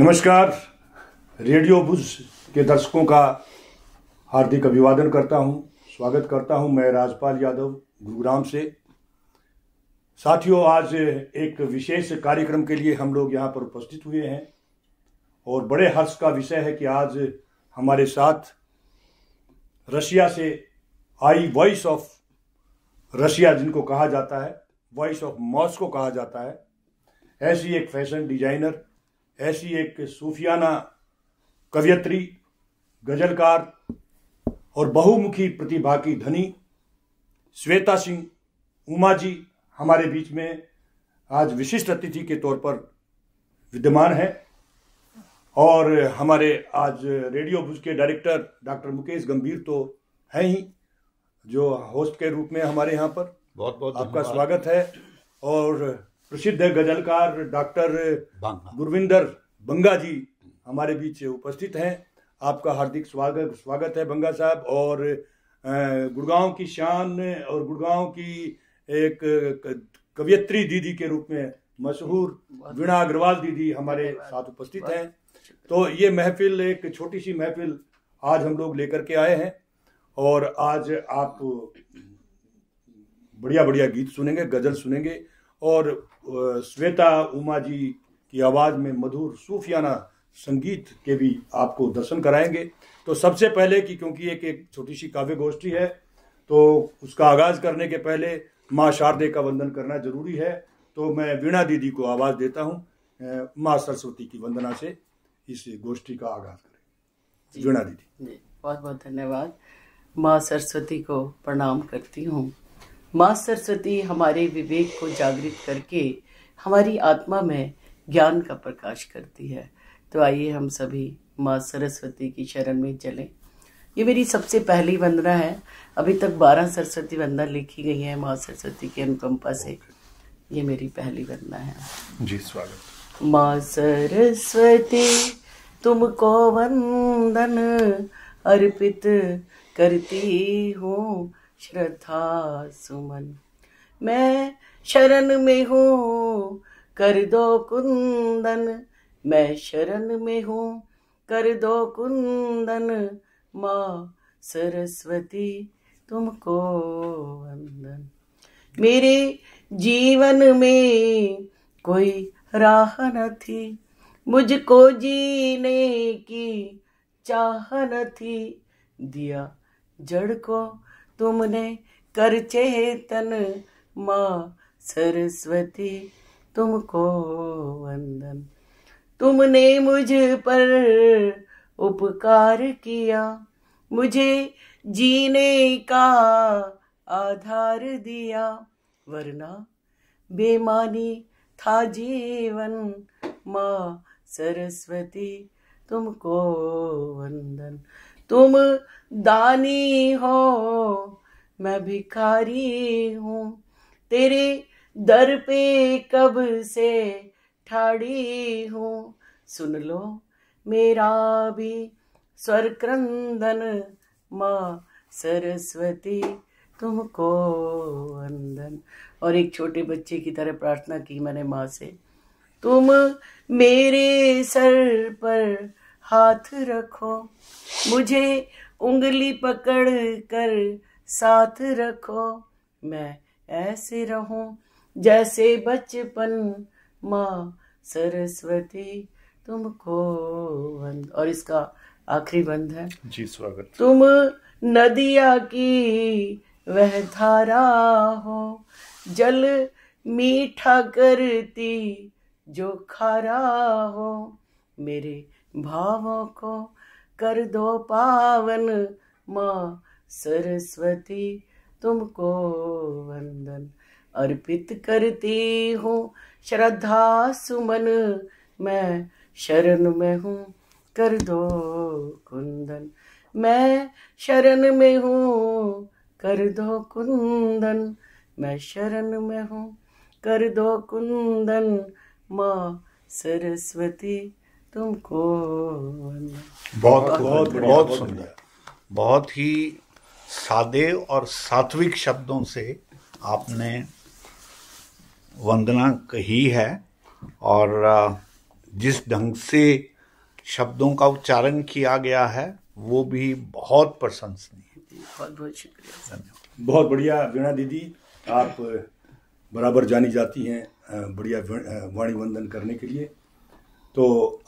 नमस्कार रेडियो बुज के दर्शकों का हार्दिक अभिवादन करता हूं स्वागत करता हूं मैं राजपाल यादव गुरुग्राम से साथियों आज एक विशेष कार्यक्रम के लिए हम लोग यहां पर उपस्थित हुए हैं और बड़े हर्ष का विषय है कि आज हमारे साथ रशिया से आई वॉइस ऑफ रशिया जिनको कहा जाता है वॉइस ऑफ मॉस्को कहा जाता है ऐसी एक फैशन डिजाइनर ऐसी एक सूफियाना कवियत्री गजलकार और बहुमुखी प्रतिभा की धनी श्वेता सिंह उमा जी हमारे बीच में आज विशिष्ट अतिथि के तौर पर विद्यमान है और हमारे आज रेडियो भुज के डायरेक्टर डॉक्टर मुकेश गंभीर तो हैं ही जो होस्ट के रूप में हमारे यहाँ पर बहुत बहुत आपका स्वागत है और प्रसिद्ध गजलकार डॉक्टर गुरविंदर बंगा जी हमारे बीच उपस्थित हैं आपका हार्दिक स्वागत स्वागत है बंगा साहब और गुड़गांव की शान और गुड़गांव की एक कवियत्री दीदी के रूप में मशहूर वीणा अग्रवाल दीदी हमारे साथ उपस्थित हैं तो ये महफिल एक छोटी सी महफिल आज हम लोग लेकर के आए हैं और आज आप बढ़िया बढ़िया गीत सुनेंगे गजल सुनेंगे और श्वेता उमा जी की आवाज़ में मधुर सूफियाना संगीत के भी आपको दर्शन कराएंगे तो सबसे पहले कि क्योंकि एक एक छोटी सी काव्य गोष्ठी है तो उसका आगाज़ करने के पहले माँ शारदे का वंदन करना जरूरी है तो मैं वीणा दीदी को आवाज़ देता हूँ माँ सरस्वती की वंदना से इस गोष्ठी का आगाज़ करें वीणा दीदी जी बहुत बहुत धन्यवाद माँ सरस्वती को प्रणाम करती हूँ माँ सरस्वती हमारे विवेक को जागृत करके हमारी आत्मा में ज्ञान का प्रकाश करती है तो आइए हम सभी माँ सरस्वती की शरण में चलें ये मेरी सबसे पहली वंदना है अभी तक बारह सरस्वती वंदना लिखी गई है माँ सरस्वती की अनुकंपा से ये मेरी पहली वंदना है जी स्वागत माँ सरस्वती तुमको वंदन अर्पित करती हूँ श्रद्धा सुमन मैं शरण में हूँ कर दो कुंदन मैं शरण में हूँ कर दो कुंदन माँ सरस्वती तुमको वंदन मेरे जीवन में कोई राह न थी मुझको जीने की चाह न थी दिया जड़ को तुमने कर चेतन माँ सरस्वती तुमको वंदन तुमने मुझ पर उपकार किया मुझे जीने का आधार दिया वरना बेमानी था जीवन माँ सरस्वती तुमको वंदन तुम दानी हो मैं भिखारी हूँ तेरे दर पे कब से ठाड़ी हूँ सुन लो मेरा भी स्वर क्रंदन माँ सरस्वती तुमको वंदन और एक छोटे बच्चे की तरह प्रार्थना की मैंने माँ से तुम मेरे सर पर हाथ रखो मुझे उंगली पकड़ कर साथ रखो मैं ऐसे रहूं जैसे बचपन माँ सरस्वती तुमको बंद और इसका आखिरी बंद है जी स्वागत तुम नदिया की वह धारा हो जल मीठा करती जो खारा हो मेरे भावों को कर दो पावन माँ सरस्वती तुमको वंदन अर्पित करती हूँ श्रद्धा सुमन मैं शरण में हूँ कर दो कुंदन मैं शरण में हूँ कर दो कुंदन मैं शरण में हूँ कर दो कुंदन माँ सरस्वती तुमको बहुत बहुत बहुत सुंदर बहुत ही सादे और सात्विक शब्दों से आपने वंदना कही है और जिस ढंग से शब्दों का उच्चारण किया गया है वो भी बहुत प्रशंसनीय बहुत बहुत शुक्रिया बहुत बढ़िया वीणा दीदी आप बराबर जानी जाती हैं बढ़िया वाणी वंदन करने के लिए तो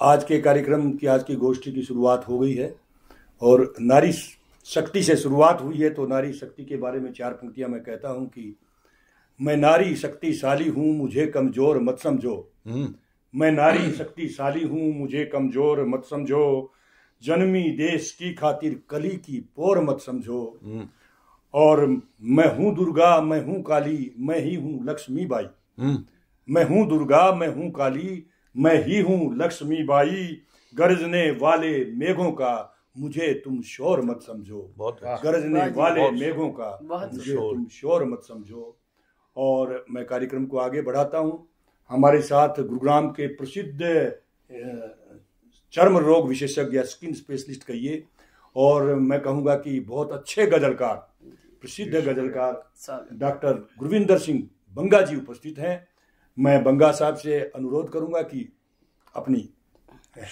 आज के कार्यक्रम की आज की गोष्ठी की शुरुआत हो गई है और नारी शक्ति से शुरुआत हुई है तो नारी शक्ति के बारे में चार पंक्तियां मैं कहता हूं कि मैं नारी शक्तिशाली हूं मुझे कमजोर मत समझो हम्म। मैं नारी शक्तिशाली हूं मुझे कमजोर मत समझो जन्मी देश की खातिर कली की पोर मत समझो हम्म। और मैं हूं दुर्गा मैं हूं काली मैं ही हूं लक्ष्मी बाई हम्म। मैं हूं दुर्गा मैं हूं काली मैं ही हूँ लक्ष्मी बाई गरजने वाले मेघों का मुझे तुम शोर मत समझो बहुत अच्छा। गरजने वाले मेघों का मुझे तुम शोर मत समझो और मैं कार्यक्रम को आगे बढ़ाता हूँ हमारे साथ गुरुग्राम के प्रसिद्ध चर्म रोग विशेषज्ञ या स्किन स्पेशलिस्ट कहिए और मैं कहूँगा कि बहुत अच्छे गजलकार प्रसिद्ध गजलकार डॉक्टर गुरविंदर सिंह बंगा जी उपस्थित हैं मैं बंगा साहब से अनुरोध करूंगा कि अपनी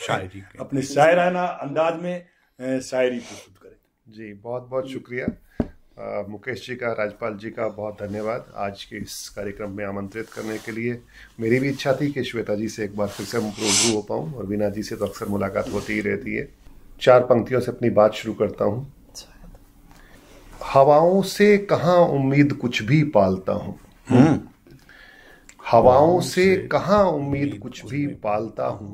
शायरी अपने शायराना अंदाज में शायरी प्रस्तुत करें जी बहुत बहुत शुक्रिया मुकेश जी का राजपाल जी का बहुत धन्यवाद आज के इस कार्यक्रम में आमंत्रित करने के लिए मेरी भी इच्छा थी कि श्वेता जी से एक बार फिर से रूबरू हो पाऊँ और वीना जी से तो अक्सर मुलाकात होती ही रहती है चार पंक्तियों से अपनी बात शुरू करता हूँ हवाओं से कहाँ उम्मीद कुछ भी पालता हूँ हम्म। हवाओं से कहा हम्म। हम्म। हम्म। उम्मीद कुछ भी पालता हूं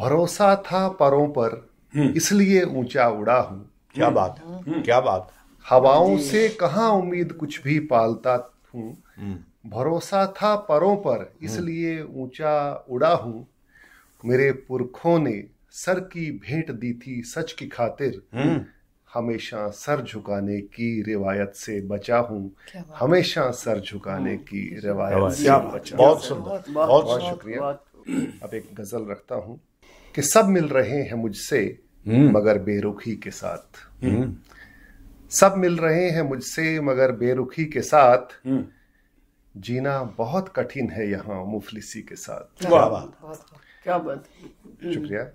भरोसा था परों पर इसलिए ऊंचा उड़ा हूं क्या बात क्या बात हवाओं से कहा उम्मीद कुछ भी पालता हूं भरोसा था परों पर इसलिए ऊंचा उड़ा हूं मेरे पुरखों ने सर की भेंट दी थी सच की खातिर हमेशा सर झुकाने की रिवायत से बचा हूँ हमेशा सर झुकाने हाँ, की रिवायत से बचा बहुत सुंदर बहुत बहुत शुक्रिया अब एक गजल रखता हूँ कि हम्म। हम्म। सब मिल रहे हैं मुझसे मगर बेरुखी के साथ सब मिल रहे हैं मुझसे मगर बेरुखी के साथ जीना बहुत कठिन है यहाँ मुफलिसी के साथ क्या बात क्या बात शुक्रिया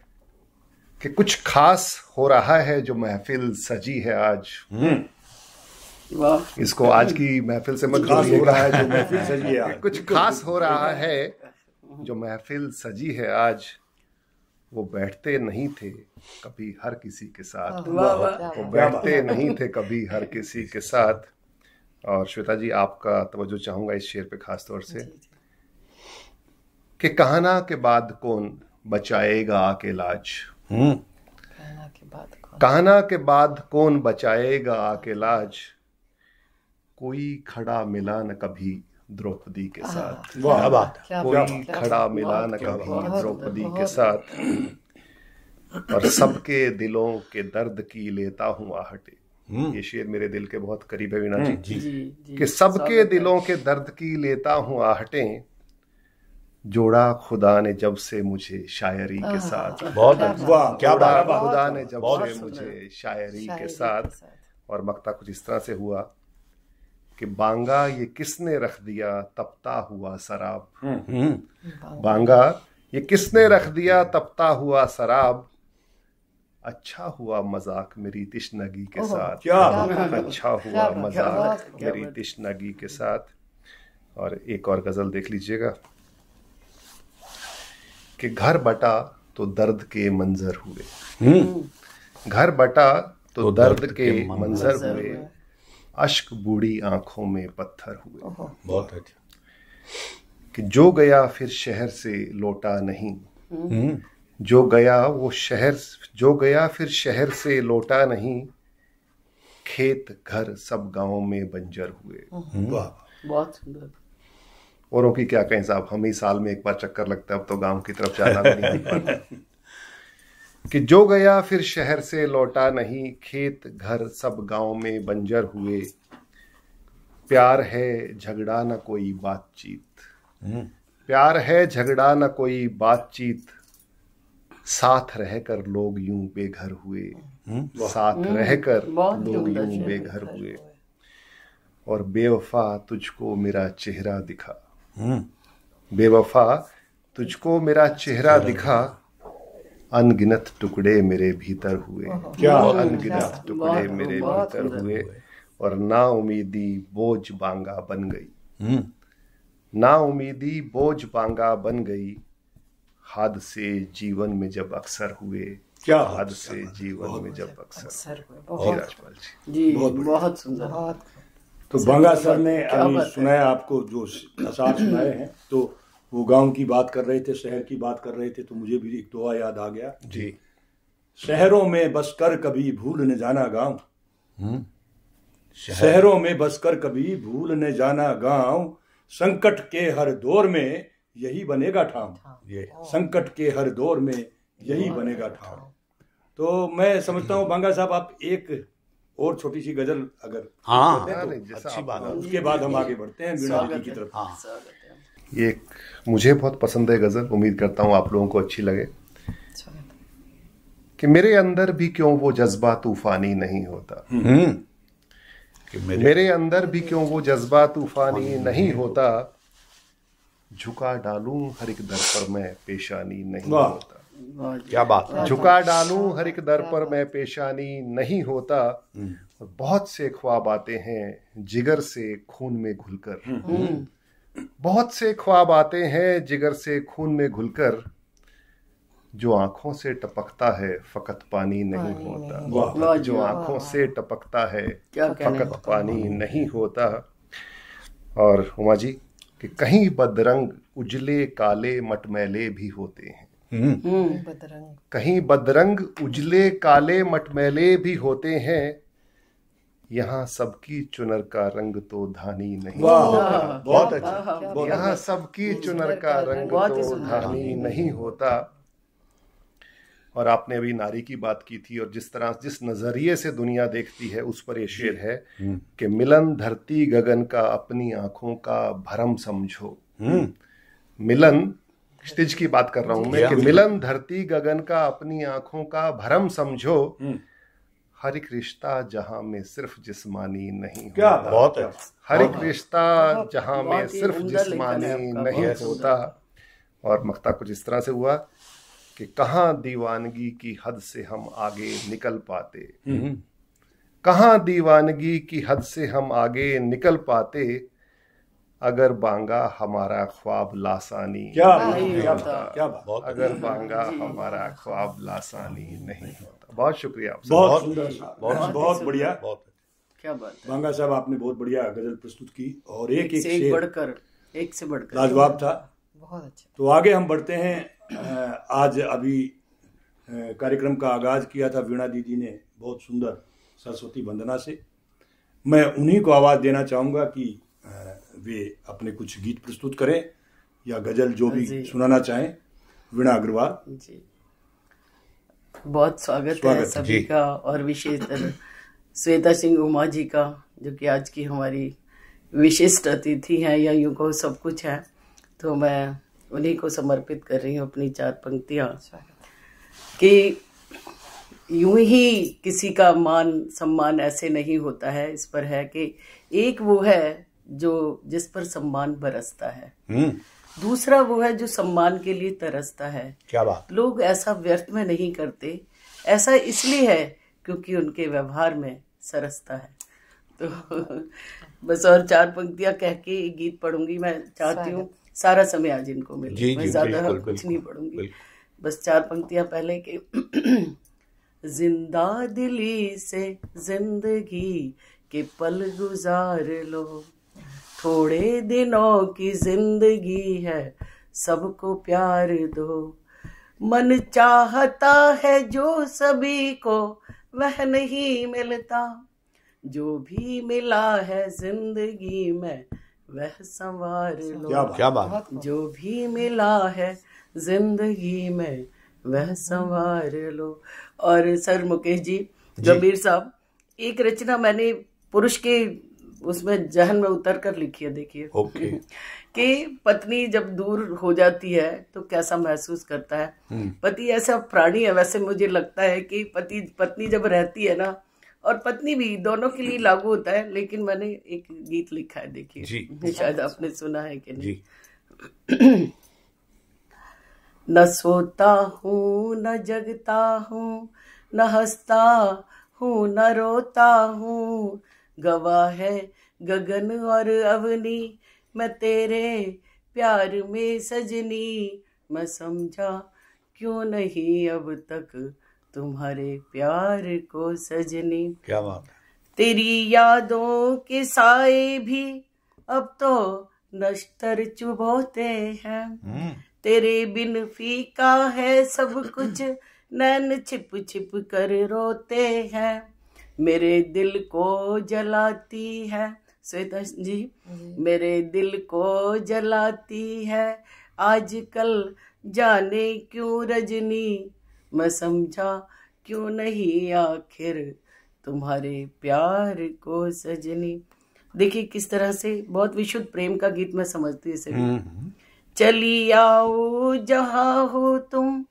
कि कुछ खास हो रहा है जो महफिल सजी है आज हम्म। इसको आज की महफिल से मत खास हो रहा है जो महफिल सजी है कुछ खास हो रहा है जो महफिल सजी है आज वो बैठते नहीं थे कभी हर किसी के साथ वो बैठते नहीं थे कभी हर किसी के साथ और श्वेता जी आपका तवज्जो चाहूंगा इस शेर पे खास तौर से कि कहना के बाद कौन बचाएगा आके लाज हम्म। कहना के बाद कौन बचाएगा आके लाज कोई खड़ा मिला न कभी द्रौपदी के साथ वाह बात कोई खड़ा मिला न कभी द्रौपदी के साथ और सबके दिलों के दर्द की लेता हूँ आहटे हम्म। ये शेर मेरे दिल के बहुत करीब है वीणा जी, हम्म, जी, जी कि सबके दिलों के दर्द की लेता हूं आहटे जोड़ा खुदा ने जब से मुझे शायरी के साथ बहुत वाह अच्छा। क्या बात खुदा ने जब से मुझे शायरी के साथ और मकता कुछ इस तरह से हुआ कि बांगा ये किसने रख दिया तपता हुआ शराब हम्म, हम्म। बांगा ये किसने रख दिया तपता हुआ शराब अच्छा हुआ मजाक मेरी तिश्नगी के साथ अच्छा हुआ मजाक मेरी तिश्नगी के साथ और एक और गज़ल देख लीजिएगा कि घर बटा तो दर्द के मंजर हुए हम्म। घर बटा तो, तो दर्द, दर्द के मंजर हुए अश्क बूढ़ी आंखों में पत्थर हुए बहुत अच्छा कि जो गया फिर शहर से लौटा नहीं हम्म। जो गया वो शहर जो गया फिर शहर से लौटा नहीं खेत घर सब गांव में बंजर हुए हम्म। बहुत सुंदर औरों की क्या कहें साहब हम ही साल में एक बार चक्कर लगता है अब तो गांव की तरफ जाना भी नहीं कि जो गया फिर शहर से लौटा नहीं खेत घर सब गांव में बंजर हुए प्यार है झगड़ा ना कोई बातचीत हम्म। प्यार है झगड़ा ना कोई बातचीत साथ रहकर लोग यूं बेघर हुए हम्म। साथ हम्म। रहकर लोग यूं बेघर हुए और बेवफा तुझको मेरा चेहरा दिखा हम्म। बेवफा तुझको मेरा चेहरा दिखा अनगिनत टुकड़े मेरे भीतर हुए क्या अनगिनत टुकड़े मेरे भीतर हुए और ना उम्मीदी बोझ बांगा बन गई हम्म। ना उम्मीदी बोझ बांगा बन गई हादसे जीवन में जब अक्सर हुए क्या हादसे जीवन में जब अक्सर हुए जी बहुत सुंदर तो बंगा सर ने अभी सुनाया आपको जो नशा सुनाए हैं तो वो गांव की बात कर रहे थे शहर की बात कर रहे थे तो मुझे भी एक दुआ याद आ गया जी शहरों में बस कर कभी भूल न जाना गांव हम्म। शहरों में बस कर कभी भूल न जाना गांव संकट के हर दौर में यही बनेगा ठाम ये संकट के हर दौर में यही बनेगा ठाम तो मैं समझता हूँ बांगा साहब आप एक और छोटी सी गजल अगर हाँ, हाँ, हाँ तो अच्छी बात है उसके बाद हम आगे बढ़ते हैं वीणा की तरफ हाँ ये मुझे बहुत पसंद है गजल उम्मीद करता हूँ आप लोगों को अच्छी लगे कि मेरे अंदर भी क्यों वो जज्बा तूफानी नहीं होता हम्म। कि मेरे, मेरे अंदर भी क्यों वो जज्बा तूफानी नहीं होता झुका डालू हर एक दर पर मैं पेशानी नहीं होता क्या बात झुका डालू हर एक दर पर मैं पेशानी नहीं होता और हम्म। बहुत से ख्वाब आते हैं जिगर से खून में घुलकर हम्म। हम्म। बहुत से ख्वाब आते हैं जिगर से खून में घुलकर जो आंखों से टपकता है फकत पानी नहीं होता जो आंखों से टपकता है फकत पानी नहीं होता और उमा जी कि कहीं बदरंग उजले काले मटमैले भी होते हैं हम्म। हम्म। बदरंग कहीं बदरंग उजले काले मटमैले भी होते हैं यहाँ सबकी चुनर का रंग तो धानी नहीं होता बहुत अच्छा यहाँ सबकी चुनर का रंग तो, तो धानी नहीं होता और आपने अभी नारी की बात की थी और जिस तरह जिस नजरिए से दुनिया देखती है उस पर ये शेर है हम्म। कि मिलन धरती गगन का अपनी आंखों का भरम समझो मिलन क्षितिज की बात कर रहा हूं मैं कि मिलन धरती गगन का अपनी आंखों का भरम समझो हम्म। हर एक रिश्ता जहां में सिर्फ जिस्मानी नहीं क्या बहुत हर एक रिश्ता जहां में सिर्फ जिस्मानी नहीं होता और मख्ता कुछ इस तरह से हुआ कि कहाँ दीवानगी की हद से हम आगे निकल पाते हम्म। कहाँ दीवानगी की हद से हम आगे निकल पाते अगर बांगा हमारा ख्वाब लासानी क्या नहीं होता क्या बात अगर बांगा हमारा ख्वाब लासानी नहीं होता बहुत शुक्रिया आप बहुत बहुत बहुत बढ़िया क्या बात बांगा साहब आपने बहुत बढ़िया गजल प्रस्तुत की और एक एक से बढ़कर एक से बढ़कर लाजवाब था बहुत अच्छा तो आगे हम बढ़ते हैं आज अभी कार्यक्रम का आगाज किया था वीणा दीदी ने बहुत सुंदर सरस्वती वंदना से मैं उन्हीं को आवाज़ देना चाहूंगा कि वे अपने कुछ गीत प्रस्तुत करें या गजल जो भी सुनाना चाहें वीणा अग्रवाल जी बहुत स्वागत, स्वागत है सभी का और विशेष श्वेता सिंह उमा जी का जो कि आज की हमारी विशिष्ट अतिथि हैं या यूं को सब कुछ है तो मैं उन्हीं को समर्पित कर रही हूँ अपनी चार पंक्तियां कि यूं ही किसी का मान सम्मान ऐसे नहीं होता है इस पर है कि एक वो है जो जिस पर सम्मान बरसता है हम्म। दूसरा वो है जो सम्मान के लिए तरसता है क्या बात लोग ऐसा व्यर्थ में नहीं करते ऐसा इसलिए है क्योंकि उनके व्यवहार में सरसता है तो बस और चार पंक्तियां कह के गीत पढ़ूंगी मैं चाहती हूँ सारा समय आज इनको मिले मैं ज्यादा कुछ नहीं पढ़ूंगी बस चार पंक्तियां पहले के जिंदा दिली से जिंदगी के पल गुजार लो थोड़े दिनों की जिंदगी है सबको प्यार दो मन चाहता है जो सभी को वह नहीं मिलता जो भी मिला है जिंदगी में वह संवार लो क्या क्या बात जो भी मिला है जिंदगी में वह संवार लो और सर मुकेश जी गंभीर साहब एक रचना मैंने पुरुष के उसमें जहन में उतर कर लिखिए देखिए ओके कि पत्नी जब दूर हो जाती है तो कैसा महसूस करता है हम्म। पति ऐसा प्राणी है वैसे मुझे लगता है कि पति पत्नी जब रहती है ना और पत्नी भी दोनों के लिए लागू होता है लेकिन मैंने एक गीत लिखा है देखिए शायद आपने सुना है कि नहीं न सोता हूँ न जगता हूँ न हंसता हूँ न रोता हूँ गवाह है गगन और अवनी मैं तेरे प्यार में सजनी मैं समझा क्यों नहीं अब तक तुम्हारे प्यार को सजनी क्या बात तेरी यादों के साए भी अब तो नष्टर चुभोते हैं हम्म। तेरे बिन फीका है सब कुछ नैन छिप छिप कर रोते हैं मेरे दिल को जलाती है श्वेता जी मेरे दिल को जलाती है आजकल जाने क्यों रजनी मैं समझा क्यों नहीं आखिर तुम्हारे प्यार को सजनी देखिए किस तरह से बहुत विशुद्ध प्रेम का गीत मैं समझती है सभी हम्म, हम्म। चली आओ जहा हो तुम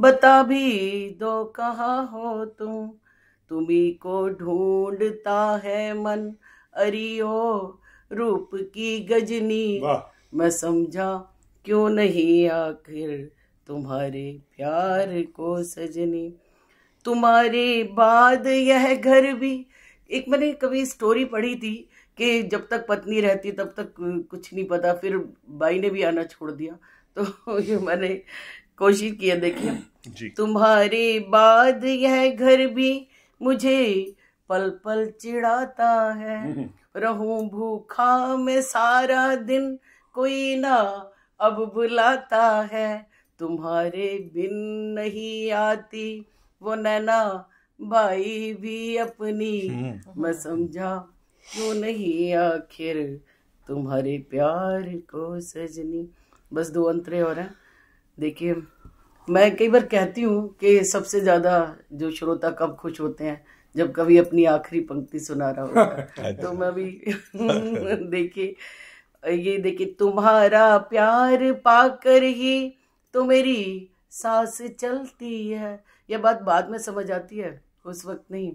बता भी दो कहा हो तुम तुम्ही को ढूंढता है मन अरियो रूप की गजनी मैं समझा क्यों नहीं आखिर तुम्हारे प्यार को सजनी तुम्हारे बाद यह घर भी एक मैंने कभी स्टोरी पढ़ी थी कि जब तक पत्नी रहती तब तक कुछ नहीं पता फिर भाई ने भी आना छोड़ दिया तो ये मैंने कोशिश किया देखिए तुम्हारे बाद यह घर भी मुझे पल पल चिढ़ाता है हम्म। रहूं भूखा मैं सारा दिन कोई ना अब बुलाता है तुम्हारे बिन नहीं आती वो नैना भाई भी अपनी हम्म। मैं समझा क्यों नहीं आखिर तुम्हारे प्यार को सजनी बस दो अंतरे और हैं देखिए मैं कई बार कहती हूँ कि सबसे ज़्यादा जो श्रोता कब खुश होते हैं जब कभी अपनी आखिरी पंक्ति सुना रहा होता है अच्छा। तो मैं भी देखिए ये देखिए तुम्हारा प्यार पाकर ही तो मेरी सांस चलती है यह बात बाद में समझ आती है उस वक्त नहीं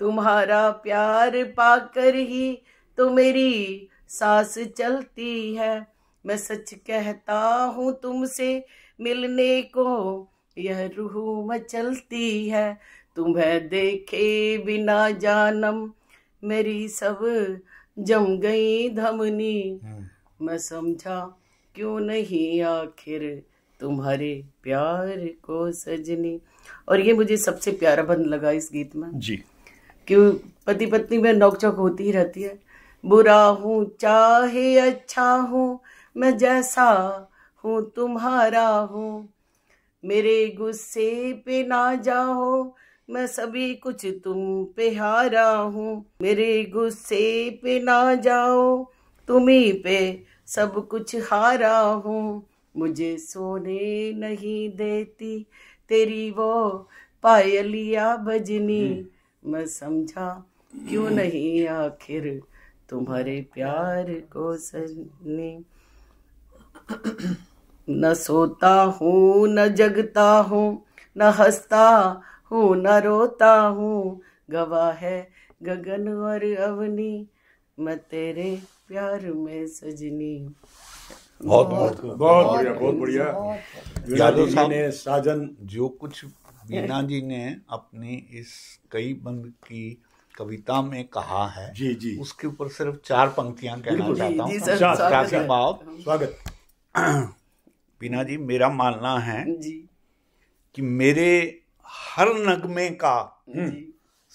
तुम्हारा प्यार पाकर ही तो मेरी सांस चलती है मैं सच कहता हूँ तुमसे मिलने को यह रूह मचलती है तुम्हें देखे बिना जानम मेरी सब जम गई धमनी हम्म। मैं समझा क्यों नहीं आखिर तुम्हारे प्यार को सजनी और ये मुझे सबसे प्यारा बंद लगा इस गीत में जी क्यों पति पत्नी में चौक होती ही रहती है बुरा हूँ चाहे अच्छा हूँ मैं जैसा हूँ तुम्हारा हूँ मेरे गुस्से पे ना जाओ मैं सभी कुछ तुम पे हारा हूँ मेरे गुस्से पे ना जाओ तुम्ही पे सब कुछ हारा हूँ मुझे सोने नहीं देती तेरी वो पायलिया बजनी हम्म। मैं समझा क्यों नहीं आखिर तुम्हारे प्यार को सजनी न सोता हूँ न जगता हूँ न हंसता हूँ न रोता हूँ गवाह है गगन और अवनी मैं तेरे प्यार में सजनी बहुत बहुत बहुत बढ़िया बहुत बढ़िया जी ने साजन जो कुछ वीणा जी ने अपनी इस कई बंद की कविता में कहा है जी जी उसके ऊपर सिर्फ चार पंक्तियां कहना चाहता हूँ स्वागत पीना जी मेरा मानना है जी कि मेरे हर नगमे का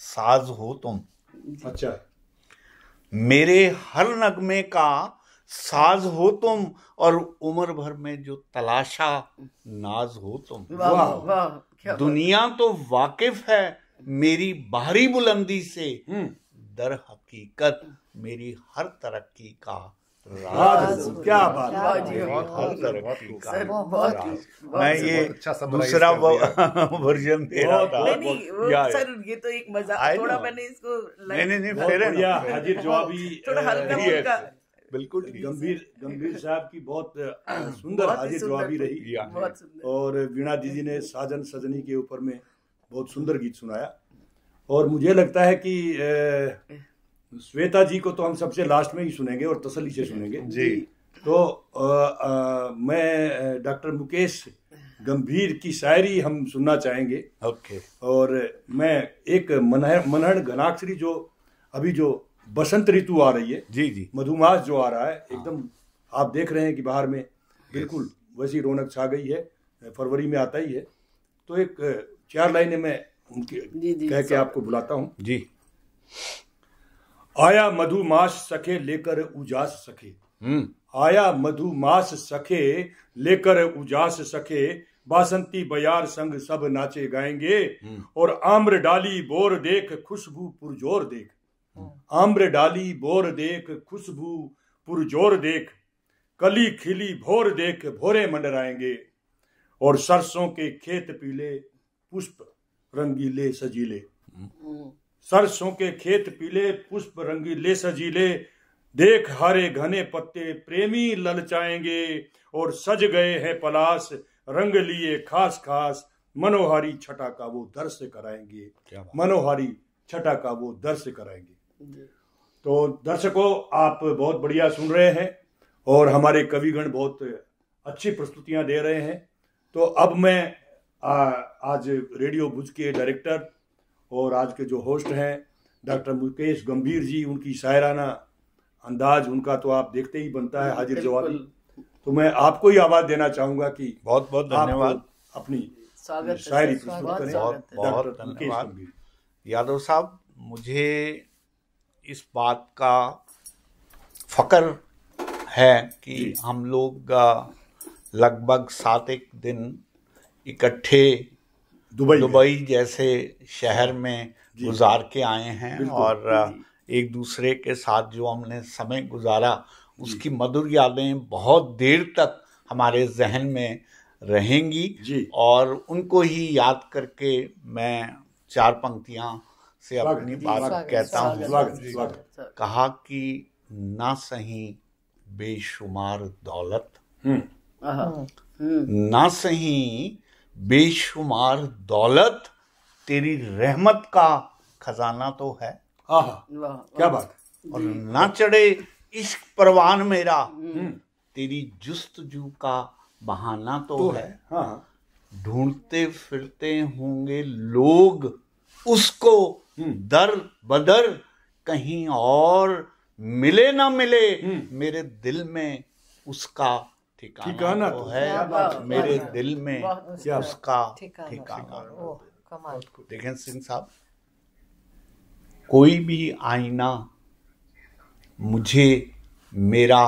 साज हो तुम अच्छा मेरे हर नगमे का साज हो तुम और उम्र भर में जो तलाशा नाज हो तुम वाह वाह दुनिया तो वाकिफ है मेरी बाहरी बुलंदी से हम्म। दर हकीकत मेरी हर तरक्की का क्या बात बहुत मैं ये अच्छा दूसरा वर्जन दे रहा था सर ये तो एक थोड़ा मैंने इसको नहीं नहीं नहीं बिल्कुल गंभीर गंभीर साहब की बहुत सुंदर हाजिर जवाबी रही और वीणा दीदी ने साजन सजनी के ऊपर में बहुत सुंदर गीत सुनाया और मुझे लगता है कि श्वेता जी को तो हम सबसे लास्ट में ही सुनेंगे और तसली से सुनेंगे जी तो आ, आ, मैं डॉक्टर मुकेश गंभीर की शायरी हम सुनना चाहेंगे ओके और मैं एक मनह मनहर घनाक्षरी जो अभी जो बसंत ऋतु आ रही है जी जी मधुमास जो आ रहा है हाँ। एकदम आप देख रहे हैं कि बाहर में बिल्कुल वैसी रौनक छा गई है फरवरी में आता ही है तो एक चार लाइनें मैं उनके कह के आपको बुलाता हूँ जी आया मधुमास सखे लेकर उजास सखे हम्म। आया मधुमास सखे लेकर उजास सखे बासंती बयार संग सब नाचे गाएंगे हम्म। और आम्र डाली बोर देख खुशबू पुरजोर देख हम्म। आम्र डाली बोर देख खुशबू पुरजोर देख कली खिली भोर देख भोरे मंडराएंगे और सरसों के खेत पीले पुष्प रंगीले सजीले सरसों के खेत पीले पुष्प रंगी ले सजीले देख हरे घने पत्ते प्रेमी ललचाएंगे और सज गए हैं पलाश रंग लिए खास खास मनोहारी छटा का वो दर्श कराएंगे मनोहारी छटा का वो दर्श कराएंगे तो दर्शकों आप बहुत बढ़िया सुन रहे हैं और हमारे कविगण बहुत अच्छी प्रस्तुतियां दे रहे हैं तो अब मैं आ, आज रेडियो भुज के डायरेक्टर और आज के जो होस्ट हैं डॉक्टर मुकेश गंभीर जी उनकी शायराना अंदाज उनका तो आप देखते ही बनता है हाजिर जवाब तो मैं आपको ही आवाज़ देना चाहूंगा कि बहुत बहुत धन्यवाद अपनी शायरी प्रस्तुत करें बहुत बहुत धन्यवाद यादव साहब मुझे इस बात का फकर है कि हम लोग लगभग सात एक दिन इकट्ठे दुबई दुबई जैसे शहर में गुजार के आए हैं और एक दूसरे के साथ जो हमने समय गुजारा उसकी मधुर यादें बहुत देर तक हमारे जहन में रहेंगी और उनको ही याद करके मैं चार पंक्तियाँ से अपनी बात कहता हूँ कहा कि ना सही बेशुमार दौलत हम्म। हाँ। हम्म। ना सही बेशुमार दौलत तेरी रहमत का खजाना तो है क्या बात और ना चढ़े इश्क परवान मेरा हम्म। तेरी जुस्तजू का बहाना तो, तो है हाँ, हाँ। ढूंढते हाँ। फिरते होंगे लोग उसको हम्म। दर बदर कहीं और मिले ना मिले हम्म। मेरे दिल में उसका ठिकाना, तो, तो है मेरे दिल में उसका ठिकाना देखें सिंह साहब कोई भी आईना मुझे मेरा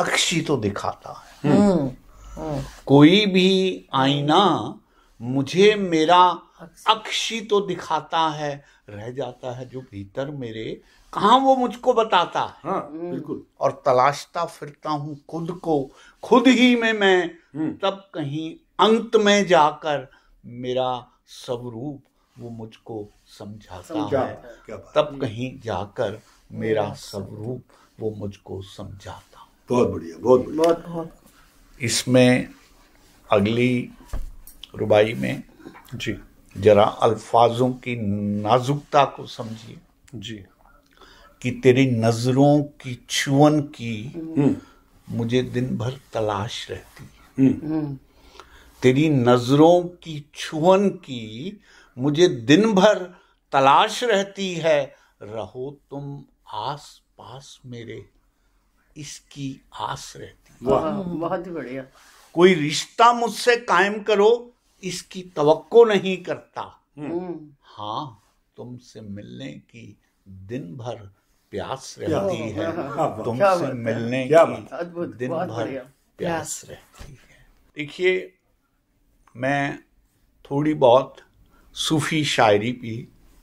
अक्षी तो दिखाता है हम्म, हम्म। हम्म। कोई भी आईना मुझे मेरा अक्षी तो दिखाता है रह जाता है जो भीतर मेरे कहा वो मुझको बताता है हाँ, बिल्कुल और तलाशता फिरता हूँ खुद को खुद ही में मैं हम्म। तब कहीं अंत में जाकर मेरा स्वरूप वो मुझको समझाता समझा, है तब कहीं जाकर मेरा स्वरूप वो मुझको समझाता बहुत बढ़िया बहुत बढ़िया बहुत बहुत इसमें अगली रुबाई में जी जरा अल्फाजों की नाजुकता को समझिए जी कि तेरी नजरों की छुअन की हम्म। मुझे दिन भर तलाश रहती है हम्म। हम्म। तेरी नजरों की छुअन की मुझे दिन भर तलाश रहती है रहो तुम आस पास मेरे इसकी आस रहती है बहुत बढ़िया कोई रिश्ता मुझसे कायम करो इसकी तवक्को नहीं करता हाँ तुमसे मिलने की दिन भर प्यास रहती है तुमसे मिलने की दिन भर प्यास रहती है देखिए मैं थोड़ी बहुत सूफी शायरी भी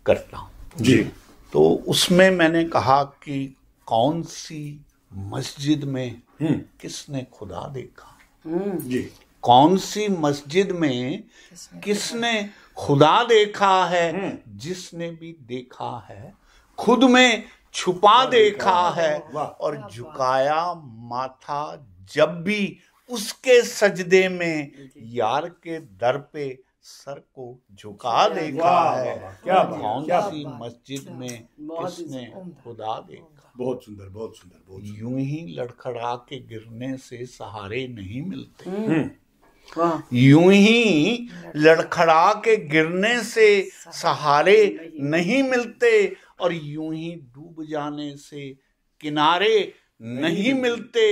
करता हूँ जी तो उसमें मैंने कहा कि कौन सी मस्जिद में हम्म। किसने खुदा देखा हम्म। जी कौन सी मस्जिद में किसने खुदा देखा है हम्म। जिसने भी देखा है खुद में छुपा देखा है और झुकाया माथा जब भी उसके सजदे में यार के दर पे सर को झुका देखा है क्या कौन सी मस्जिद अच्छा, में किसने खुदा देखा बहुत सुंदर बहुत सुंदर यूं ही लड़खड़ा के गिरने से सहारे नहीं मिलते हम्म। हम्म। यूं ही लड़खड़ा के गिरने से सहारे नहीं मिलते और यूं ही डूब जाने से किनारे नहीं मिलते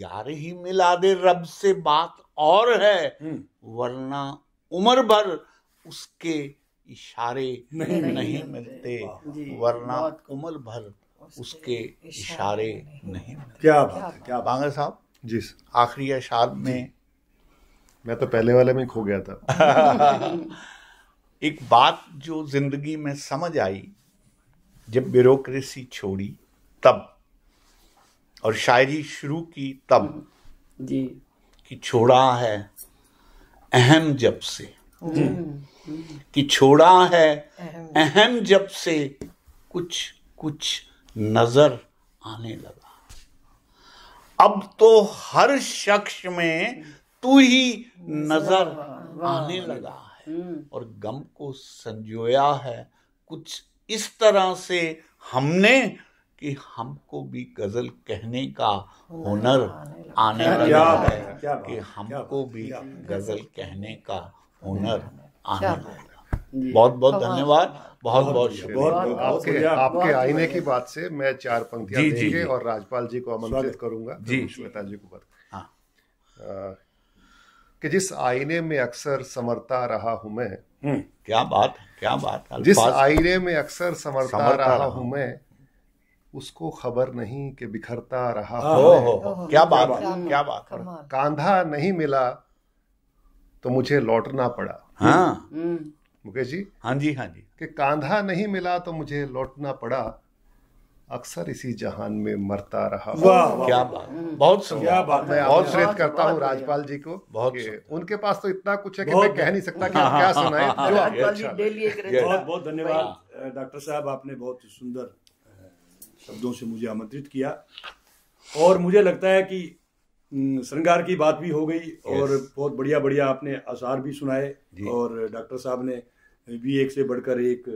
यार ही मिला दे रब से बात और है हम्म। वरना उम्र भर उसके इशारे नहीं, नहीं मिलते वरना उम्र भर उसके इशारे नहीं मिलते क्या बात है क्या बांगर साहब जी आखिरी अशार में मैं तो पहले वाले में खो गया था एक बात जो जिंदगी में समझ आई जब ब्यूरोक्रेसी छोड़ी तब और शायरी शुरू की तब जी कि छोड़ा है अहम जब से कि छोड़ा है अहम जब से कुछ कुछ नजर आने लगा अब तो हर शख्स में तू ही नजर आने लगा है हम्म। और गम को संजोया है कुछ इस तरह से हमने कि हमको भी गजल कहने का हुनर आने लगा है कि हमको भी गजल कहने का हुनर आने लगा बहुत बहुत धन्यवाद बहुत बहुत शुक्रिया आपके आईने की बात से मैं चार पंक्तियां देंगे और राजपाल जी को आमंत्रित करूंगा जी श्वेता जी को बात हाँ। कि जिस आईने में अक्सर समरता रहा हूं मैं हम्म। क्या बात क्या बात जिस आईने में अक्सर समरता, समरता रहा, रहा हूं मैं उसको खबर नहीं कि बिखरता रहा हो, हो क्या बात क्या बात कांधा नहीं मिला तो मुझे लौटना पड़ा हाँ हम्म। मुकेश जी हाँ जी हाँ जी कि कांधा नहीं मिला तो मुझे लौटना पड़ा अक्सर इसी जहान में मरता रहा क्या बात बहुत तो क्या बात मैं बहुत श्रेत करता हूँ राजपाल जी को बहुत उनके पास तो इतना कुछ है कि मैं कह नहीं सकता कि हाँ, हाँ, क्या हाँ, सुनाए अच्छा अच्छा। अच्छा। बहुत बहुत धन्यवाद डॉक्टर साहब आपने बहुत सुंदर शब्दों से मुझे आमंत्रित किया और मुझे लगता है कि श्रृंगार की बात भी हो गई और बहुत बढ़िया बढ़िया आपने आसार भी सुनाए और डॉक्टर साहब ने भी एक से बढ़कर एक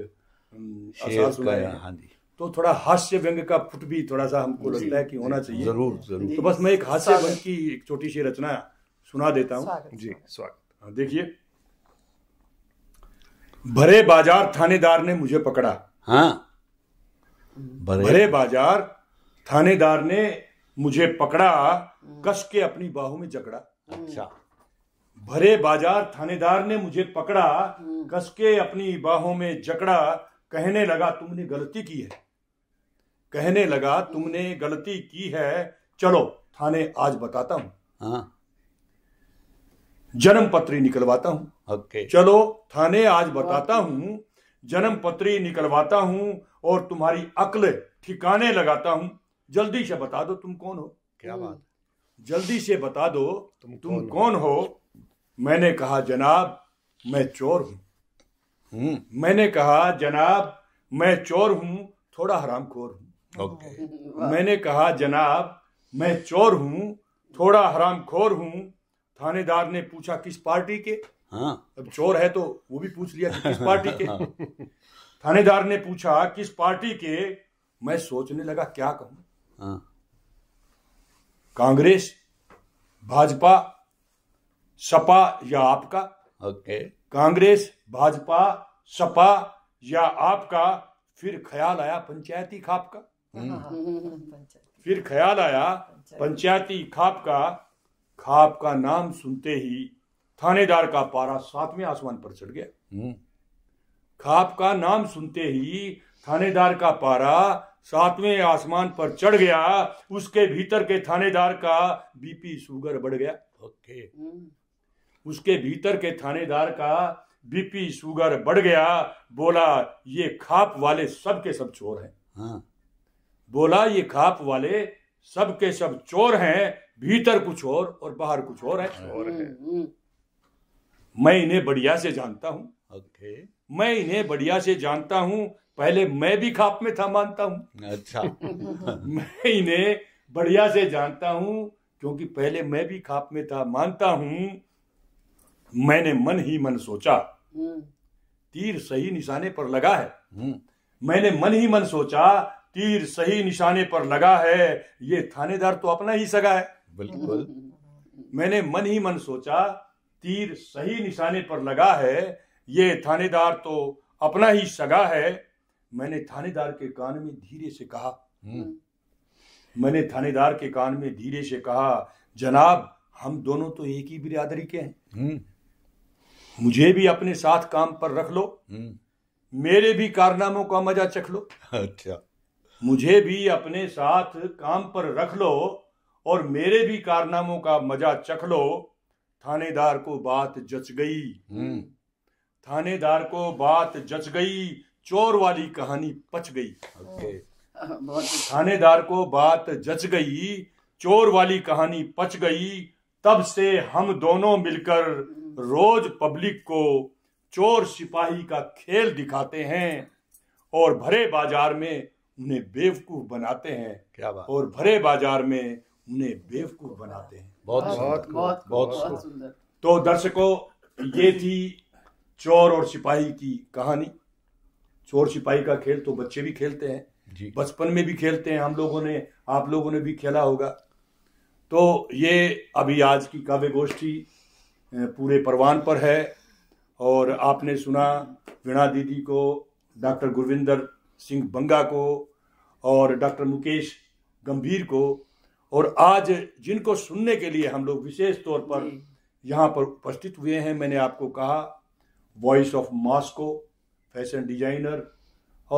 आसार सुनाया हाँ जी तो थोड़ा हास्य व्यंग का फुट भी थोड़ा सा हमको लगता है कि होना चाहिए जरूर जरूर तो बस मैं एक हास्य व्यंग की एक छोटी सी रचना सुना देता हूँ जी स्वागत हाँ, देखिए भरे बाजार थानेदार ने मुझे पकड़ा हाँ भरे, भरे बाजार थानेदार ने मुझे पकड़ा कस के अपनी बाहू में जकड़ा अच्छा भरे बाजार थानेदार ने मुझे पकड़ा कस के अपनी बाहों में जकड़ा कहने लगा तुमने गलती की है कहने लगा तुमने गलती की है चलो थाने आज बताता हूं हाँ। जन्म पत्री निकलवाता हूं ओके चलो थाने आज बताता हूं जन्म पत्री निकलवाता हूं और तुम्हारी अकल ठिकाने लगाता हूं जल्दी से बता दो तुम कौन हो क्या बात जल्दी से बता दो तुम, तुम कौन, कौन हो मैंने कहा जनाब मैं चोर हूं मैंने कहा जनाब मैं चोर हूं थोड़ा हराम खोर हूं okay. मैंने कहा जनाब मैं चोर हूं थोड़ा हराम खोर हूं थानेदार ने पूछा किस पार्टी के हाँ अब चोर है तो वो भी पूछ लिया कि किस पार्टी के हाँ। थानेदार ने पूछा किस पार्टी के मैं सोचने लगा क्या कहूं हाँ। कांग्रेस भाजपा सपा या आपका ओके okay. कांग्रेस भाजपा सपा या आपका फिर ख्याल आया पंचायती खाप का हम्म। हाँ, हाँ, हाँ, फिर ख्याल आया पंचायती खाप का खाप का नाम सुनते ही थानेदार का पारा सातवें आसमान पर चढ़ गया हम्म। खाप का नाम सुनते ही थानेदार का पारा सातवें आसमान पर चढ़ गया उसके भीतर के थानेदार का बीपी शुगर बढ़ गया ओके हम्म। उसके भीतर के थानेदार का बीपी शुगर बढ़ गया बोला ये खाप वाले सब के सब चोर हैं हाँ। बोला ये खाप वाले सब के सब चोर हैं भीतर कुछ और और बाहर कुछ और है चोर है मैं इन्हें बढ़िया से जानता हूँ ओके मैं इन्हें बढ़िया से जानता हूँ पहले मैं भी खाप में था मानता हूँ अच्छा मैं इन्हें बढ़िया से जानता हूँ क्योंकि पहले मैं भी खाप में था मानता हूं मैंने मन ही मन सोचा हम्म। तीर सही निशाने पर लगा है हम्म। मैंने मन ही मन सोचा तीर सही निशाने पर लगा है ये थानेदार तो अपना ही सगा है बिल्कुल मैंने मन ही मन सोचा तीर सही निशाने पर लगा है ये थानेदार तो अपना ही सगा है मैंने थानेदार के कान में धीरे से कहा हम्म। मैंने थानेदार के कान में धीरे से कहा जनाब हम दोनों तो एक ही बिरादरी के हैं मुझे भी अपने साथ काम पर रख लो हम्म। मेरे भी कारनामों का मजा चख लो अच्छा मुझे भी अपने साथ काम पर रख लो और मेरे भी कारनामों का मजा चख लो थानेदार को बात जच गई हम्म। थानेदार को बात जच गई चोर वाली कहानी पच गई थानेदार को बात जच गई चोर वाली कहानी पच गई तब से हम दोनों मिलकर रोज पब्लिक को चोर सिपाही का खेल दिखाते हैं और भरे बाजार में उन्हें बेवकूफ बनाते हैं क्या बात और भरे बाजार में उन्हें बेवकूफ बनाते हैं बहुत बहुत बहुत बहुत सुंदर तो दर्शकों ये थी चोर और सिपाही की कहानी चोर सिपाही का खेल तो बच्चे भी खेलते हैं बचपन में भी खेलते हैं हम लोगों ने आप लोगों ने भी खेला होगा तो ये अभी आज की काव्य गोष्ठी पूरे परवान पर है और आपने सुना वीणा दीदी को डॉक्टर गुरविंदर सिंह बंगा को और डॉक्टर मुकेश गंभीर को और आज जिनको सुनने के लिए हम लोग विशेष तौर पर यहाँ पर उपस्थित हुए हैं मैंने आपको कहा voice of Moscow fashion designer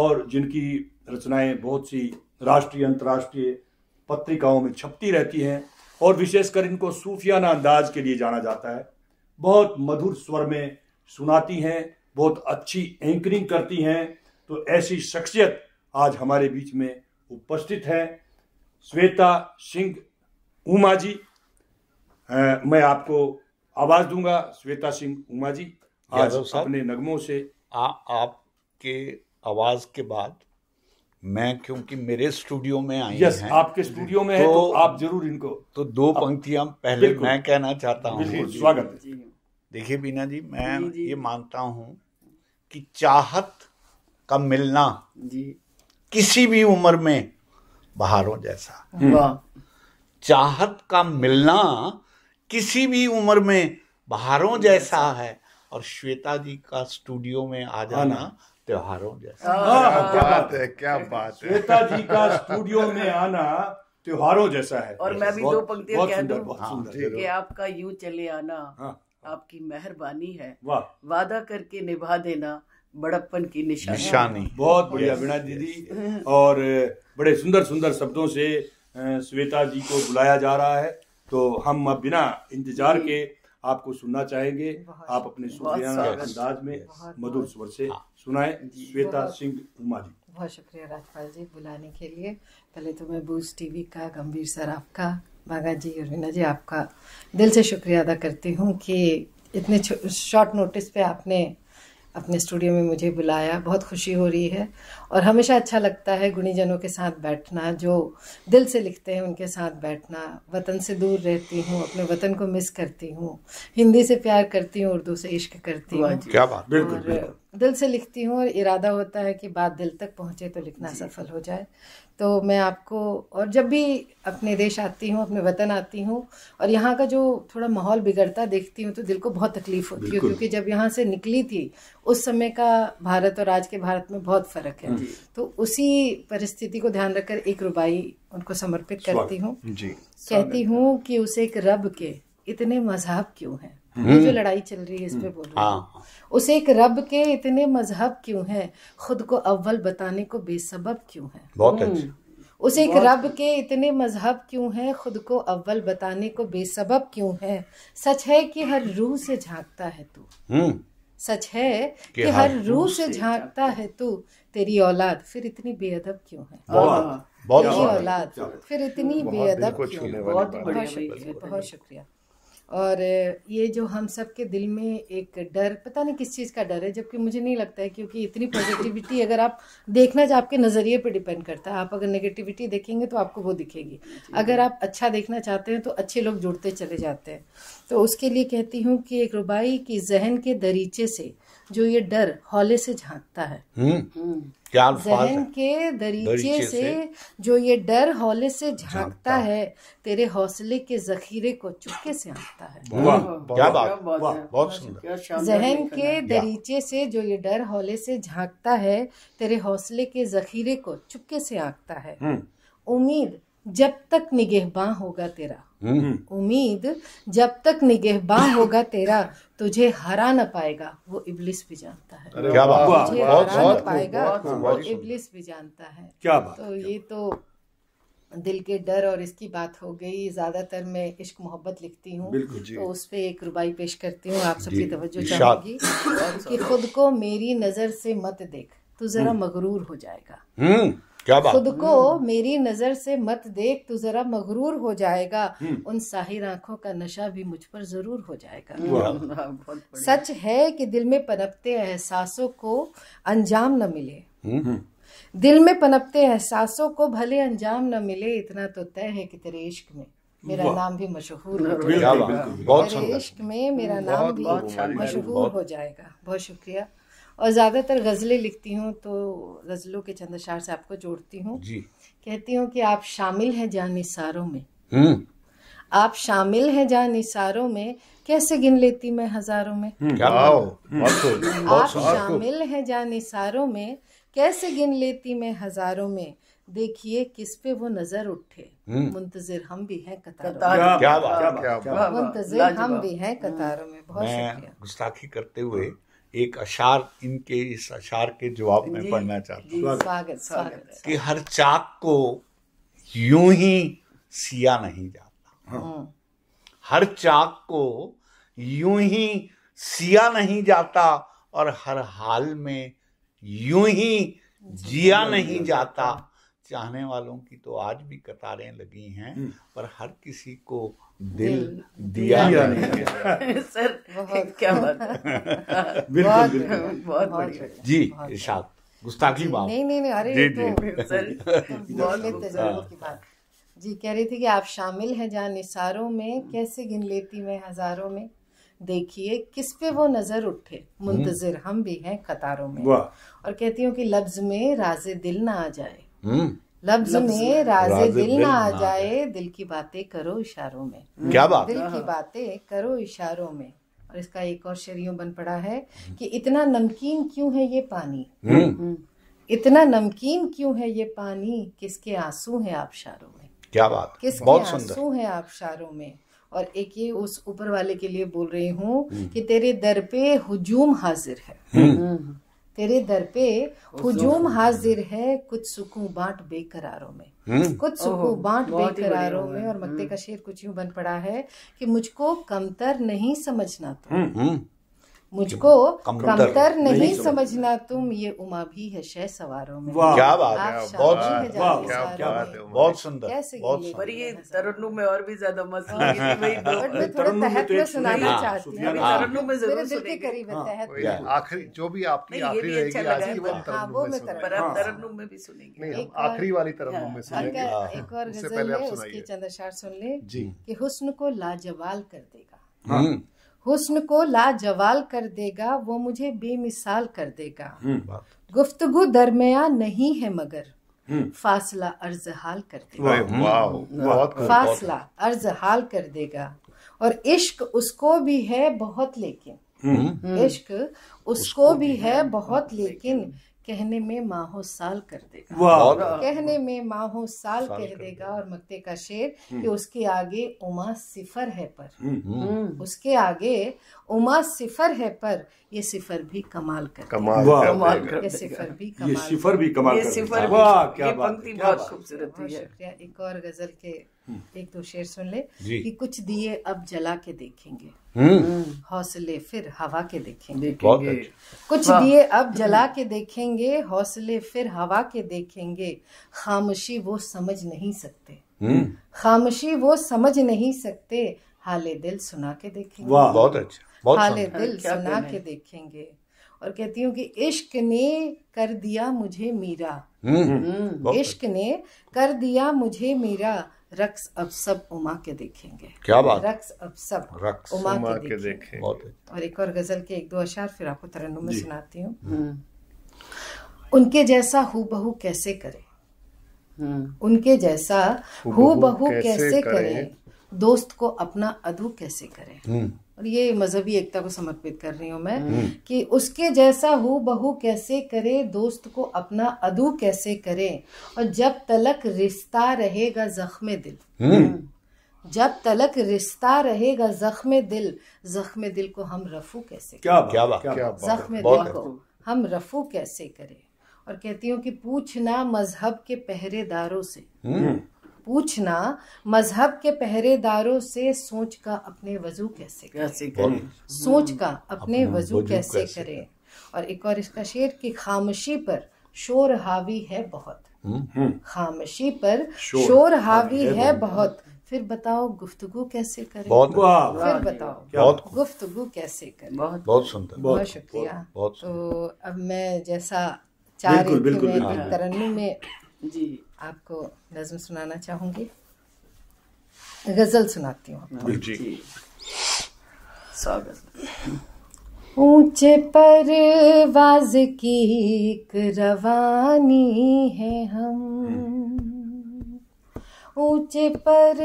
और जिनकी रचनाएं बहुत सी राष्ट्रीय अंतर्राष्ट्रीय पत्रिकाओं में छपती रहती हैं और विशेषकर इनको सूफियाना अंदाज के लिए जाना जाता है बहुत मधुर स्वर में सुनाती हैं बहुत अच्छी एंकरिंग करती हैं तो ऐसी शख्सियत आज हमारे बीच में उपस्थित है श्वेता सिंह उमा जी आ, मैं आपको आवाज दूंगा श्वेता सिंह उमा जी आज अपने नगमों से आ, आपके आवाज के बाद मैं क्योंकि मेरे स्टूडियो में आई yes, हैं आपके स्टूडियो में तो, है तो आप जरूर इनको तो दो पंक्तियां पहले मैं कहना चाहता हूँ स्वागत देखिए बीना जी मैं जी, ये मानता हूँ कि चाहत का मिलना जी किसी भी उम्र में बाहरों जैसा हम्म। चाहत का मिलना किसी भी उम्र में बाहरों जैसा है और श्वेता जी का स्टूडियो में आ जाना त्योहारों जैसा हाँ। क्या हाँ। बात है क्या बात है श्वेता जी का स्टूडियो में आना त्योहारों जैसा है और मैं भी दो पंक्तियां कह दूं हाँ, कि आपका यू चले आना आपकी मेहरबानी है वादा करके निभा देना बड़प्पन की निशानी निशानी बहुत बढ़िया वीणा दीदी और बड़े सुंदर सुंदर शब्दों से श्वेता जी को बुलाया जा रहा है तो हम अब बिना इंतजार के आपको सुनना चाहेंगे आप अपने सुनिया अंदाज में मधुर स्वर से सुनाए श्वेता सिंह जी बहुत शुक्रिया राजपाल जी बुलाने के लिए पहले तो मैं बूज टीवी का गंभीर सर आपका बागा जी और रीना जी आपका दिल से शुक्रिया अदा करती हूँ कि इतने शॉर्ट नोटिस पे आपने अपने स्टूडियो में मुझे बुलाया बहुत खुशी हो रही है और हमेशा अच्छा लगता है गुणीजनों के साथ बैठना जो दिल से लिखते हैं उनके साथ बैठना वतन से दूर रहती हूँ अपने वतन को मिस करती हूँ हिंदी से प्यार करती हूँ उर्दू से इश्क करती हूँ क्या बात बिल्कुल दिल से लिखती हूँ और इरादा होता है कि बात दिल तक पहुँचे तो लिखना सफल हो जाए तो मैं आपको और जब भी अपने देश आती हूँ अपने वतन आती हूँ और यहाँ का जो थोड़ा माहौल बिगड़ता देखती हूँ तो दिल को बहुत तकलीफ़ होती है क्योंकि जब यहाँ से निकली थी उस समय का भारत और आज के भारत में बहुत फ़र्क है तो उसी परिस्थिति को ध्यान रखकर एक रुबाई उनको समर्पित करती हूँ कहती हूँ कि उसे एक रब के इतने मजहब क्यों हैं हम्म। जो लड़ाई चल रही है इस पे हम्म। बोल रहे हूँ उसे एक रब के इतने मजहब क्यों हैं खुद को अव्वल बताने को बेसबब क्यों है बहुत हम्म। उसे एक रब के इतने मजहब क्यों हैं खुद को अव्वल बताने को बेसबब क्यों है सच है कि हर रूह से झांकता है तू सच है कि, हर रूह से झांकता है तू तेरी औलाद फिर इतनी बेअदब क्यों है बहुत, हाँ। बहुत तेरी औलाद फिर इतनी बेअदब क्यों बहुत बहुत शुक्रिया बहुत शुक्रिया और ये जो हम सब के दिल में एक डर पता नहीं किस चीज़ का डर है जबकि मुझे नहीं लगता है क्योंकि इतनी पॉजिटिविटी अगर आप देखना जो आपके नज़रिए पे डिपेंड करता है आप अगर नेगेटिविटी देखेंगे तो आपको वो दिखेगी अगर आप अच्छा देखना चाहते हैं तो अच्छे लोग जुड़ते चले जाते हैं तो उसके लिए कहती हूँ कि एक रुबाई की जहन के दरीचे से जो ये डर हौले से झाँकता है हम्म। हम्म। क्या जहन के दरीचे, दरीचे से, से जो ये डर हौले से झांकता है तेरे हौसले के जखीरे को चुपके से आंकता है क्या बात बहुत सुंदर जहन के दरीचे से जो ये डर हौले से झांकता है तेरे हौसले के जखीरे को चुपके से आंकता है हम्म। उम्मीद जब तक निगेहबान होगा तेरा हम्म। उम्मीद जब तक निगहबा होगा तेरा तुझे हरा न पाएगा वो इबलिस भी जानता है क्या बात तुझे हरा न पाएगा वो इबलिस भी जानता है क्या बात तो ये तो दिल के डर और इसकी बात हो गई ज़्यादातर मैं इश्क मोहब्बत लिखती हूँ तो उस पर एक रुबाई पेश करती हूँ आप सबकी तवज्जो चाहूंगी कि खुद को मेरी नज़र से मत देख तू ज़रा हम्म। मगरूर हो जाएगा हम्म। क्या बात खुद को मेरी नजर से मत देख तू जरा मगरूर हो जाएगा हम्म। उन साहिर आंखों का नशा भी मुझ पर जरूर हो जाएगा सच है कि दिल में पनपते एहसासों को अंजाम न मिले हम्म। हम्म। दिल में पनपते एहसासों को भले अंजाम न मिले इतना तो तय है कि तेरे इश्क में मेरा नाम भी मशहूर हो जाएगा इश्क में मेरा नाम भी मशहूर हो जाएगा बहुत शुक्रिया और ज़्यादातर गज़लें लिखती हूँ तो गज़लों के चंद अशार से आपको जोड़ती हूँ कहती हूँ कि आप शामिल हैं जानिसारों में हम्म। आप शामिल हैं निसारों में कैसे गिन लेती मैं हज़ारों में हम्म। हम्म। आप शामिल हैं निसारों में कैसे गिन लेती मैं हज़ारों में देखिए किस पे वो नजर उठे मुंतजर हम भी हैं कतारों में मुंतजर हम भी हैं कतारों में बहुत शुक्रिया गुस्ताखी करते हुए एक अशार इनके इस अशार के जवाब में पढ़ना चाहता हूँ स्वागत स्वागत कि हर चाक को यूं ही सिया नहीं जाता हाँ। हाँ। हर चाक को यूं ही सिया नहीं जाता और हर हाल में यूं ही जिया नहीं जाता चाहने वालों की तो आज भी कतारें लगी हैं हम्म। पर हर किसी को दिल, दिल दिया, दिया नहीं गया सर बहुत क्या बात बिल्कुल बहुत बढ़िया जी इशाक गुस्ताखी बात नहीं नहीं नहीं अरे जी, तो सर हाँ। की बात जी कह रही थी कि आप शामिल हैं जहाँ निसारों में कैसे गिन लेती मैं हजारों में देखिए किस पे वो नजर उठे हम्म। मुंतजर हम भी हैं कतारों में और कहती हूँ कि लफ्ज में राजे दिल ना आ जाए हम्म। लफ्ज में राजे दिल, दिल ना आ जाए दिल की बातें करो इशारों में हम्म। क्या बात दिल की बातें करो इशारों में और इसका एक और शरीय बन पड़ा है कि इतना नमकीन क्यों है ये पानी हम्म। इतना नमकीन क्यों है ये पानी किसके आंसू हैं आबशारों में क्या बात किसके आंसू हैं आबशारों में और एक ये उस ऊपर वाले के लिए बोल रही हूँ कि तेरे दर पे हुजूम हाजिर है तेरे दर पे हुजूम हाजिर है कुछ सुकून बांट बेकरारों में हम्म। कुछ सुकून बांट बेकरारों में और मक्ते हम्म। का शेर कुछ यूं बन पड़ा है कि मुझको कमतर नहीं समझना था हम्म, मुझको कमतर नहीं समझना तुम ये उमा भी है शह सवारों में क्या बात है बहुत बहुत सुंदर पर ये तरन्नु में और भी ज्यादा मजा तो सुनाना हाँ, चाहती हूँ हाँ। में जरूर सुनेंगे करीब हाँ, आखिरी जो भी आपकी आखिरी रहेगी अच्छा आज की में पर आप में भी सुनेंगे नहीं आखिरी वाली तरन्नुम में सुनेंगे एक और गजल है उसकी चंद्रशार सुन ले कि हुस्न को लाजवाल कर देगा हम्म। हुस्न को लाजवाल कर देगा वो मुझे बेमिसाल कर देगा हम्म, गुफ्तगु दरमिया नहीं है मगर हम्म। फासला हाल कर देगा हम्म। फासला हाल कर देगा और इश्क उसको भी है बहुत लेकिन इश्क उसको भी है बहुत लेकिन कहने में माहो साल कर देगा कहने में माहो साल, साल कह देगा और मक्ते का शेर हम्म। कि उसके आगे उमा सिफर है पर हम्म। हम्म। उसके आगे उमा सिफर है पर ये सिफर भी कमाल कर कमाल कर कमाल कर ये सिफर भी कमाल ये सिफर भी कमाल कर वाह क्या बात पंक्ति बहुत खूबसूरत है एक और गजल के हम्म। एक दो शेर सुन ले कि कुछ दिए अब जला के देखेंगे हम्म। हम्म। हौसले फिर हवा के देखेंगे, कुछ दिए अब जला के देखेंगे हौसले फिर हवा के देखेंगे खामोशी वो समझ नहीं सकते खामोशी वो समझ नहीं सकते हाले दिल सुना के देखेंगे बहुत अच्छा हाले दिल सुना के देखेंगे और कहती हूँ कि इश्क ने कर दिया मुझे मीरा इश्क ने कर दिया मुझे मीरा रक्स अब सब उमा के देखेंगे क्या बात रक्स अब सब रक्स उमा, उमा के, के देखेंगे, देखेंगे। और एक और गजल के एक दो अशार फिर आपको तरन में सुनाती हूँ हम्म। उनके जैसा हु बहु कैसे करे हम्म। उनके जैसा हु बहु कैसे करे दोस्त को अपना अधू कैसे करे हम्म। और ये मजहबी एकता को समर्पित कर रही हूँ मैं हम्म। कि उसके जैसा हो बहू कैसे करे दोस्त को अपना अदू कैसे करे और जब तलक रिश्ता रहेगा जख्म दिल हम्म। जब तलक रिश्ता रहेगा जख्म दिल जख्म दिल को हम रफू कैसे क्या क्या बात जख्म दिल को अच्छा। हम रफू कैसे करें और कहती हूँ कि पूछना मजहब के पहरेदारों से हम्म। पूछना मजहब के पहरेदारों से सोच का अपने वजू कैसे कैसे करें सोच का अपने वजू कैसे करें और एक और इसका शेर की खामोशी पर शोर हावी है बहुत हम्म। हम्म। खामोशी पर शोर हावी है बहुत फिर बताओ गुफ्तगु कैसे करें बहुत फिर बताओ बहुत गुफ्तगु कैसे करें बहुत बहुत सुंदर बहुत शुक्रिया तो अब मैं जैसा चाह रही थी मैं में जी आपको नज्म सुनाना चाहूंगी गज़ल सुनाती हूँ ऊंचे पर वाज की एक रवानी है हम ऊंचे पर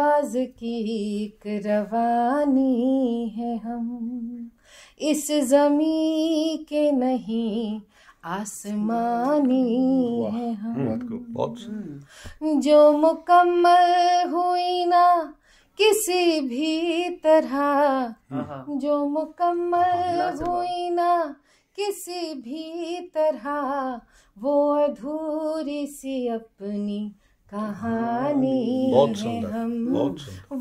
वाज की एक रवानी है हम इस जमी के नहीं आसमानी है हम जो मुकम्मल हुई ना किसी भी तरह जो मुकम्मल हुई ना किसी भी तरह वो अधूरी सी अपनी कहानी है हम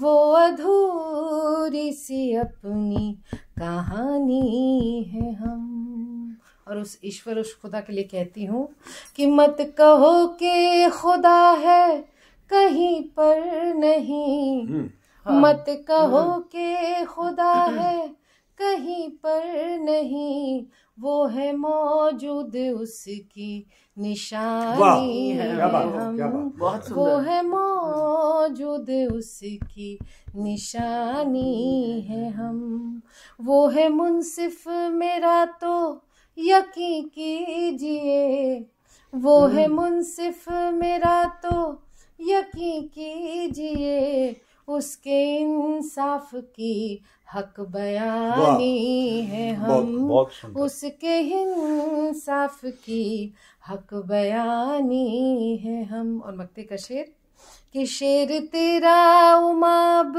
वो अधूरी सी अपनी कहानी है हम और उस ईश्वर उस खुदा के लिए कहती हूँ कि मत कहो कि खुदा है कहीं पर नहीं हम्म। हाँ। मत कहो हम्म। कि खुदा है कहीं पर नहीं वो है मौजूद उसकी निशानी है हम वो है मौजूद उसकी निशानी है हम वो है मुनसिफ मेरा तो यकीन कीजिए वो है हम्म। मुनसिफ मेरा तो यकीन कीजिए उसके इंसाफ की हक बयानी है हम उसके इंसाफ की हक बयानी है हम और मक्ते का शेर कि शेर तेरा उमाब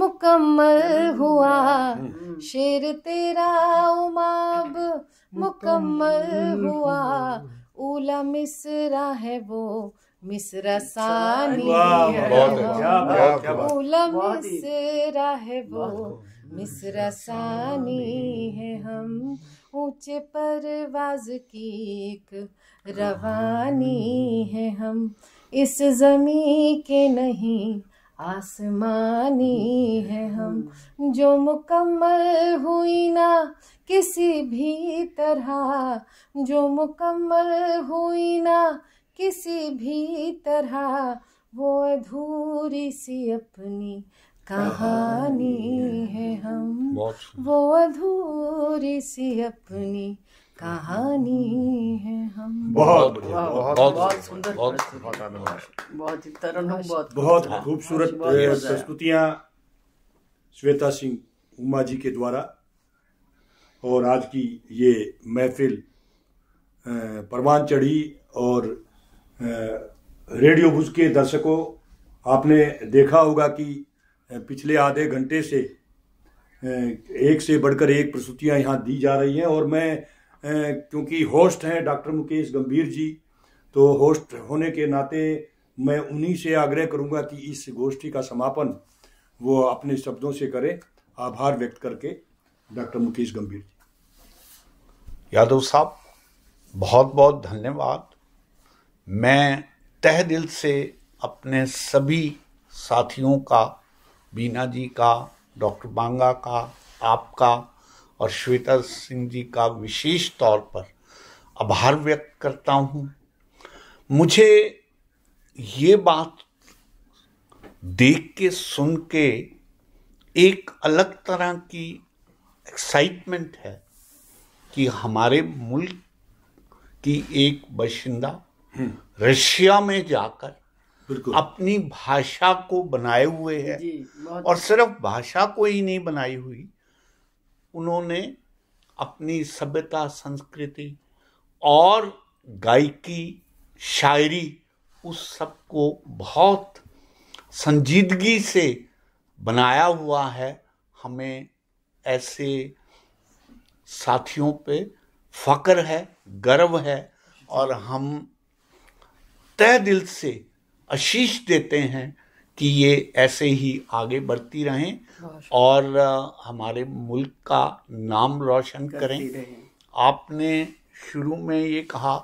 मुकम्मल हुआ हम्म। शेर तेरा उमाब मुकम्मल हुआ ओला मिसरा है वो मिसरा अच्छा। सानी ओला अच्छा, मिसरा है वो मिसरा सानी है हम ऊंचे परवाज की एक रवानी है हम इस जमी के नहीं आसमानी है हम जो मुकम्मल हुई ना किसी भी तरह जो मुकम्मल हुई ना किसी भी तरह वो अधूरी सी अपनी कहानी है हम वो अधूरी सी अपनी कहानी है हम बहुत बहुत सुंदर बहुत बहुत बहुत खूबसूरत प्रस्तुतियाँ श्वेता सिंह उमा जी के द्वारा और आज की ये महफिल परवान चढ़ी और रेडियो भुज के दर्शकों आपने देखा होगा कि पिछले आधे घंटे से एक से बढ़कर एक प्रस्तुतियां यहाँ दी जा रही हैं और मैं क्योंकि होस्ट हैं डॉक्टर मुकेश गंभीर जी तो होस्ट होने के नाते मैं उन्हीं से आग्रह करूंगा कि इस गोष्ठी का समापन वो अपने शब्दों से करें आभार व्यक्त करके डॉक्टर मुकेश गंभीर जी यादव साहब बहुत बहुत धन्यवाद मैं तह दिल से अपने सभी साथियों का बीना जी का डॉक्टर बांगा का आपका और श्वेता सिंह जी का विशेष तौर पर आभार व्यक्त करता हूँ मुझे ये बात देख के सुन के एक अलग तरह की एक्साइटमेंट है कि हमारे मुल्क की एक बाशिंदा हम्म। रशिया में जाकर अपनी भाषा को बनाए हुए है और सिर्फ भाषा को ही नहीं बनाई हुई उन्होंने अपनी सभ्यता संस्कृति और गायकी शायरी उस सब को बहुत संजीदगी से बनाया हुआ है हमें ऐसे साथियों पे फक्र है गर्व है और हम तय दिल से आशीष देते हैं कि ये ऐसे ही आगे बढ़ती रहें और हमारे मुल्क का नाम रोशन करें आपने शुरू में ये कहा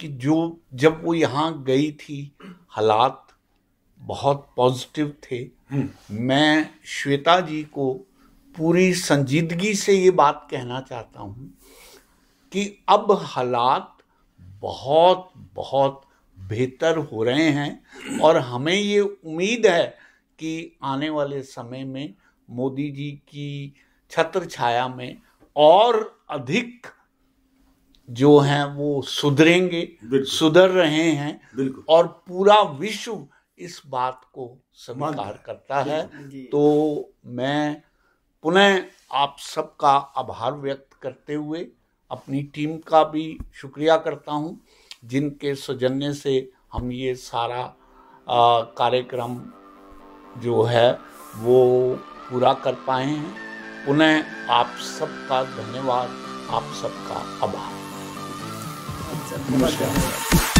कि जो जब वो यहाँ गई थी हालात बहुत पॉजिटिव थे हम्म। मैं श्वेता जी को पूरी संजीदगी से ये बात कहना चाहता हूँ कि अब हालात बहुत बहुत बेहतर हो रहे हैं और हमें ये उम्मीद है कि आने वाले समय में मोदी जी की छत्र छाया में और अधिक जो हैं वो सुधरेंगे सुधर रहे हैं और पूरा विश्व इस बात को स्वीकार करता है तो मैं पुनः आप सबका आभार व्यक्त करते हुए अपनी टीम का भी शुक्रिया करता हूँ जिनके सौजन्य से हम ये सारा कार्यक्रम जो है वो पूरा कर पाए हैं पुनः आप सबका धन्यवाद आप सबका आभार नमस्कार